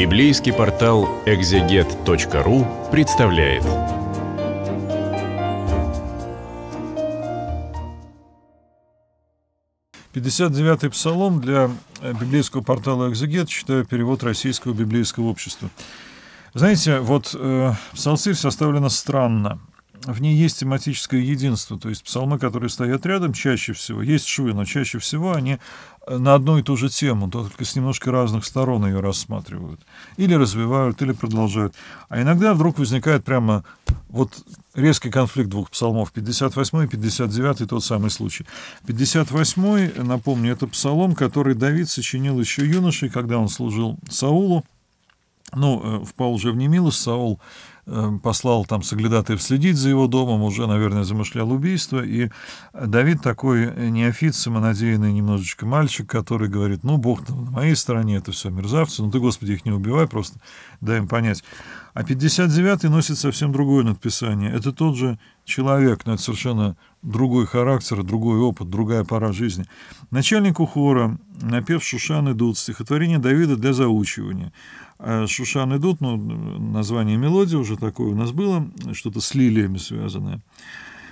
Библейский портал экзегет.ру представляет. Пятьдесят девятый псалом для э, библейского портала «Экзегет» читаю перевод Российского библейского общества. Знаете, вот э, псалтирь составлена странно в ней есть тематическое единство. То есть псалмы, которые стоят рядом, чаще всего, есть швы, но чаще всего они э, на одну и ту же тему, только с немножко разных сторон ее рассматривают. Или развивают, или продолжают. А иногда вдруг возникает прямо вот резкий конфликт двух псалмов, 58 и 59, тот самый случай. 58, э, напомню, это псалом, который Давид сочинил еще юношей, когда он служил Саулу. Ну, э, впал уже в немилость, Саул Э, послал там соглядатаев следить за его домом, уже, наверное, замышлял убийство. И Давид такой э, неофит, самонадеянный немножечко мальчик, который говорит, ну, Бог там на моей стороне, это все мерзавцы, ну ты, Господи, их не убивай, просто дай им понять. А 59-й носит совсем другое надписание. Это тот же человек, но это совершенно другой характер, другой опыт, другая пора жизни. Начальнику хора, напев Шушан идут, стихотворение Давида для заучивания. А Шушан идут, но ну, название мелодии уже такое у нас было, что-то с лилиями связанное.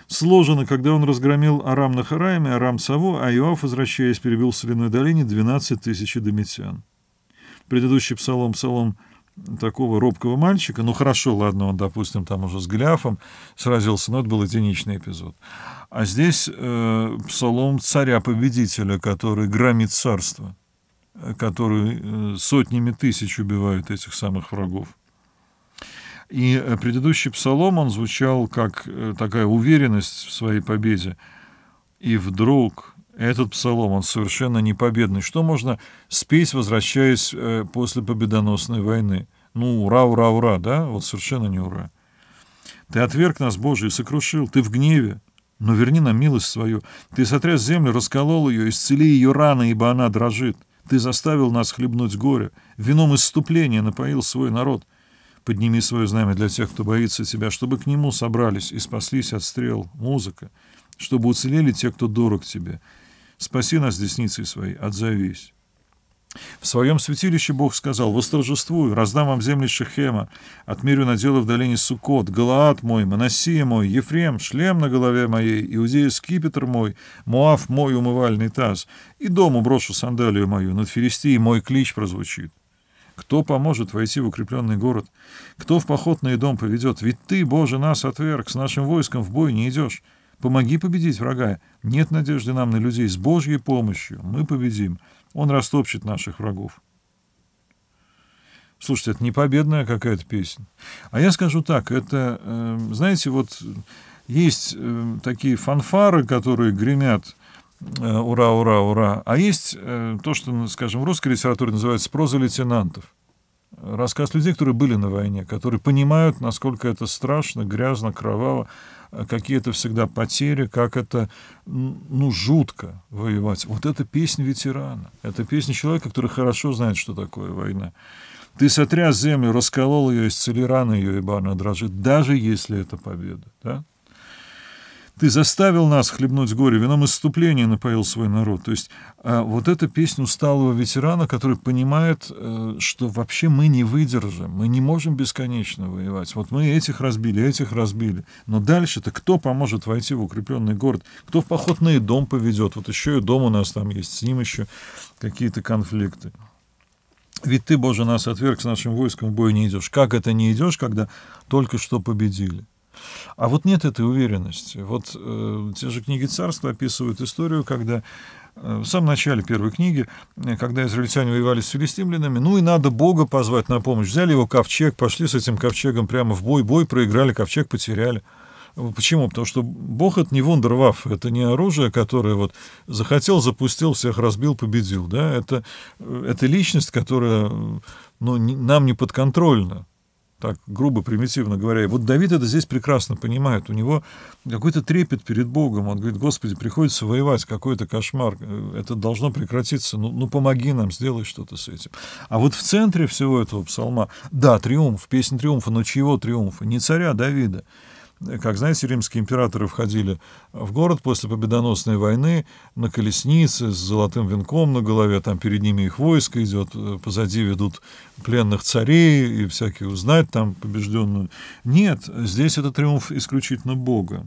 Сложено, когда он разгромил Арам на Харайме, Арам Саву, а Иоав, возвращаясь, перебил в Соляной долине 12 тысяч домитян. Предыдущий псалом, псалом такого робкого мальчика, ну хорошо, ладно, он, допустим, там уже с гляфом сразился, но это был единичный эпизод. А здесь э, псалом царя-победителя, который громит царство. Э, которые э, сотнями тысяч убивают этих самых врагов. И э, предыдущий псалом, он звучал как такая уверенность в своей победе. И вдруг этот псалом, он совершенно не победный. Что можно спеть, возвращаясь после победоносной войны? Ну, ура, ура, ура, да? Вот совершенно не ура. Ты отверг нас, Божий, сокрушил, ты в гневе, но верни нам милость свою. Ты сотряс землю, расколол ее, исцели ее раны, ибо она дрожит. Ты заставил нас хлебнуть горе, вином исступления напоил свой народ. Подними свое знамя для тех, кто боится тебя, чтобы к нему собрались и спаслись от стрел музыка, чтобы уцелели те, кто дорог тебе. Спаси нас десницей своей, отзовись». В своем святилище Бог сказал, «Восторжествую, раздам вам земли Шехема, отмерю наделы в долине Сукот, Галаат мой, Моносия мой, Ефрем, шлем на голове моей, Иудея скипетр мой, Муав мой умывальный таз, и дому брошу сандалию мою, над Филистией мой клич прозвучит». Кто поможет войти в укрепленный город? Кто в походный дом поведет? Ведь ты, Боже, нас отверг, с нашим войском в бой не идешь. Помоги победить врага. Нет надежды нам на людей. С Божьей помощью мы победим». Он растопчет наших врагов. Слушайте, это не победная какая-то песня. А я скажу так, это, эм, знаете, вот есть эм, такие фанфары, которые гремят э, ура, ура», а есть э, то, что, скажем, в русской литературе называется «Проза лейтенантов». Рассказ людей, которые были на войне, которые понимают, насколько это страшно, грязно, кроваво, э, какие это всегда потери, как это, ну, жутко воевать. Вот это песня ветерана, это песня человека, который хорошо знает, что такое война. Ты сотряс землю, расколол ее, исцели раны ее, и барна дрожит, даже если это победа. Да? Ты заставил нас хлебнуть горе, вином иступления напоил свой народ. То есть а, вот эта песня усталого ветерана, который понимает, э, что вообще мы не выдержим, мы не можем бесконечно воевать. Вот мы этих разбили, этих разбили. Но дальше-то кто поможет войти в укрепленный город? Кто в походный дом поведет? Вот еще и дом у нас там есть, с ним еще какие-то конфликты. Ведь ты, Боже, нас отверг, с нашим войском в бой не идешь. Как это не идешь, когда только что победили? А вот нет этой уверенности. Вот э, те же книги царства описывают историю, когда э, в самом начале первой книги, э, когда израильтяне воевали с филистимлянами, ну и надо Бога позвать на помощь. Взяли его ковчег, пошли с этим ковчегом прямо в бой, бой проиграли, ковчег потеряли. Э, почему? Потому что Бог это не вундерваф, это не оружие, которое вот захотел, запустил, всех разбил, победил. Да? Это, это личность, которая ну, не, нам не подконтрольна так грубо, примитивно говоря. И вот Давид это здесь прекрасно понимает. У него какой-то трепет перед Богом. Он говорит, Господи, приходится воевать, какой-то кошмар. Это должно прекратиться. Ну, ну помоги нам, сделай что-то с этим. А вот в центре всего этого псалма, да, триумф, песня триумфа, но чьего триумфа? Не царя Давида как, знаете, римские императоры входили в город после победоносной войны на колеснице с золотым венком на голове, там перед ними их войско идет, э, позади ведут пленных царей и всякие узнать там побежденную. Нет, здесь это триумф исключительно Бога.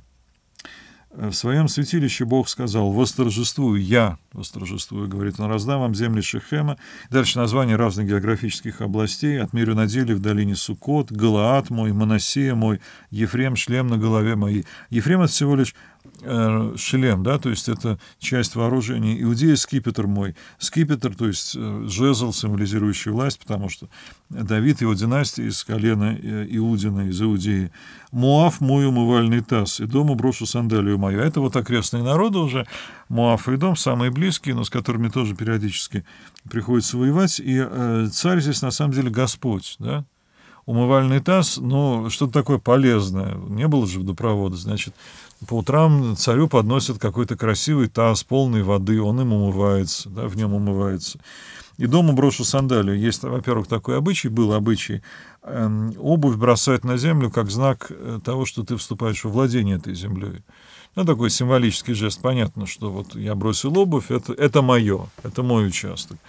В своем святилище Бог сказал «Восторжествую я, восторжествую», говорит он, «раздам вам земли Шехема». Дальше название разных географических областей. «Отмерю на деле в долине Сукот, Галаат мой, Моносия мой, Ефрем, шлем на голове моей». Ефрем — это всего лишь Э, шлем, да, то есть это часть вооружения. Иудея — скипетр мой. Скипетр, то есть э, жезл, символизирующий власть, потому что Давид, его династия из колена э, Иудина, из Иудеи. Муав — мой умывальный таз, и дома брошу сандалию мою. А это вот окрестные народы уже, Муав и дом, самые близкие, но с которыми тоже периодически приходится воевать. И царь здесь на самом деле Господь, да, умывальный таз, ну, что-то такое полезное. Не было же водопровода, значит, по утрам царю подносят какой-то красивый таз, полный воды, он им умывается, да, в нем умывается. И дома брошу сандалию. Есть, во-первых, такой обычай, был обычай, эм, обувь бросать на землю как знак э, того, что ты вступаешь во владение этой землей. Ну, такой символический жест. Понятно, что вот я бросил обувь, это, это мое, это мой участок.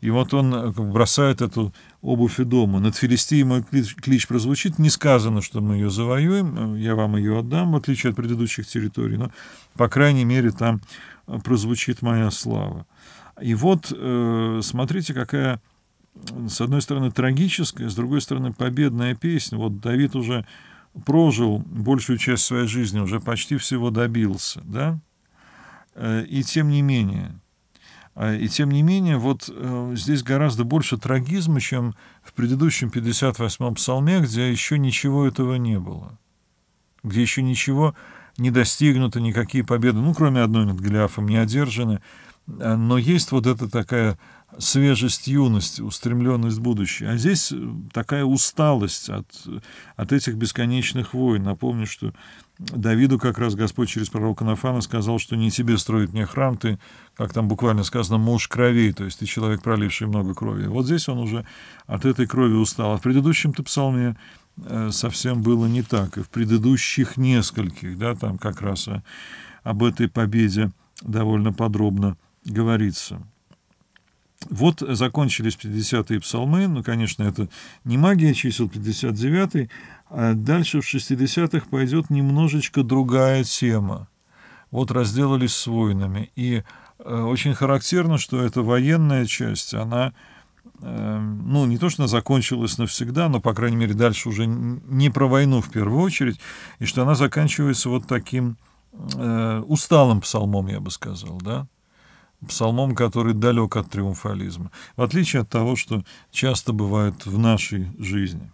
И вот он э, бросает эту обувь и дома. Над Филистией мой клич прозвучит. Не сказано, что мы ее завоюем, э, я вам ее отдам, в отличие от предыдущих территорий, но, по крайней мере, там э, прозвучит моя слава. И вот, смотрите, какая, с одной стороны, трагическая, с другой стороны, победная песня. Вот Давид уже прожил большую часть своей жизни, уже почти всего добился, да? И тем не менее, а, и тем не менее, вот э, здесь гораздо больше трагизма, чем в предыдущем 58-м псалме, где еще ничего этого не было, где еще ничего не достигнуто, никакие победы, ну, кроме одной над Голиафом, не одержаны, Э, но есть вот эта такая свежесть юность устремленность в будущее. А здесь э, такая усталость от, от этих бесконечных войн. Напомню, что Давиду как раз Господь через пророка Нафана сказал, что не тебе строить мне храм, ты, как там буквально сказано, муж крови, то есть ты человек, проливший много крови. Вот здесь он уже от этой крови устал. А в предыдущем-то псалме э, совсем было не так. И в предыдущих нескольких, да, там как раз об этой победе довольно подробно говорится. Вот закончились 50-е псалмы, ну, конечно, это не магия чисел 59-й, а дальше в 60-х пойдет немножечко другая тема. Вот разделались с войнами. и э, очень характерно, что эта военная часть, она, э, ну, не то, что она закончилась навсегда, но, по крайней мере, дальше уже не про войну в первую очередь, и что она заканчивается вот таким э, усталым псалмом, я бы сказал, да, псалмом, который далек от триумфализма, в отличие от того, что часто бывает в нашей жизни.